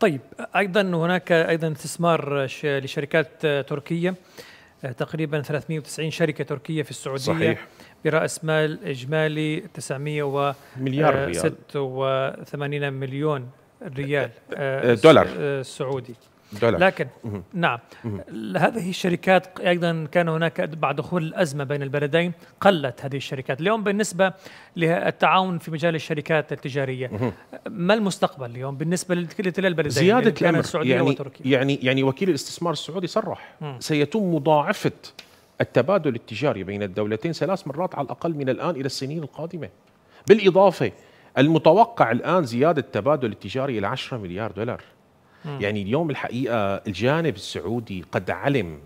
طيب ايضا هناك ايضا استثمار لشركات تركيه آه، تقريبا 390 شركه تركيه في السعوديه صحيح. براس مال اجمالي 986 آه، مليون ريال آه، دولار سعودي دولار. لكن مم. نعم مم. هذه الشركات ايضا كان هناك بعد دخول الازمه بين البلدين قلت هذه الشركات اليوم بالنسبه للتعاون في مجال الشركات التجاريه مم. ما المستقبل اليوم بالنسبه لكلا البلدين زياده يعني الامر السعوديه يعني وتركيا يعني يعني وكيل الاستثمار السعودي صرح سيتم مضاعفه التبادل التجاري بين الدولتين ثلاث مرات على الاقل من الان الى السنين القادمه بالاضافه المتوقع الان زياده التبادل التجاري الى 10 مليار دولار يعني اليوم الحقيقه الجانب السعودي قد علم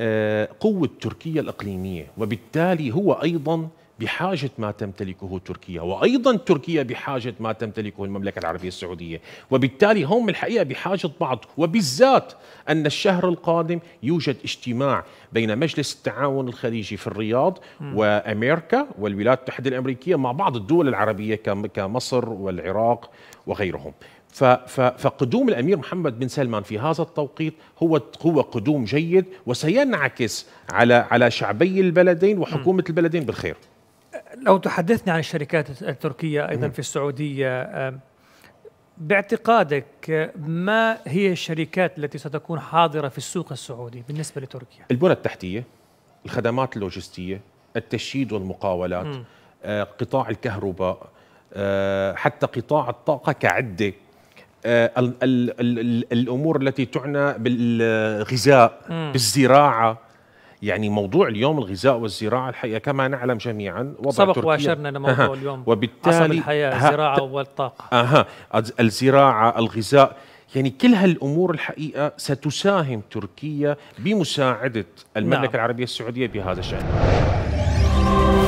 آه، قوه تركيا الاقليميه وبالتالي هو ايضا بحاجة ما تمتلكه تركيا وأيضا تركيا بحاجة ما تمتلكه المملكة العربية السعودية وبالتالي هم الحقيقة بحاجة بعض وبالذات أن الشهر القادم يوجد اجتماع بين مجلس التعاون الخليجي في الرياض م. وأمريكا والولايات المتحدة الأمريكية مع بعض الدول العربية كمصر والعراق وغيرهم فقدوم الامير محمد بن سلمان في هذا التوقيت هو هو قدوم جيد وسينعكس على على شعبي البلدين وحكومه البلدين بالخير. لو تحدثنا عن الشركات التركيه ايضا في السعوديه باعتقادك ما هي الشركات التي ستكون حاضره في السوق السعودي بالنسبه لتركيا؟ البنى التحتيه، الخدمات اللوجستيه، التشييد والمقاولات، آه، قطاع الكهرباء، آه، حتى قطاع الطاقه كعده آه، ال ال ال الامور التي تعنى بالغذاء بالزراعه يعني موضوع اليوم الغذاء والزراعه الحقيقه كما نعلم جميعا وضع سبق تركيا واشرنا لموضوع أه اليوم وبالتالي عصب الحياه الزراعه والطاقه اها الزراعه الغذاء يعني كل هالامور الحقيقه ستساهم تركيا بمساعده المملكه نعم. العربيه السعوديه بهذا الشان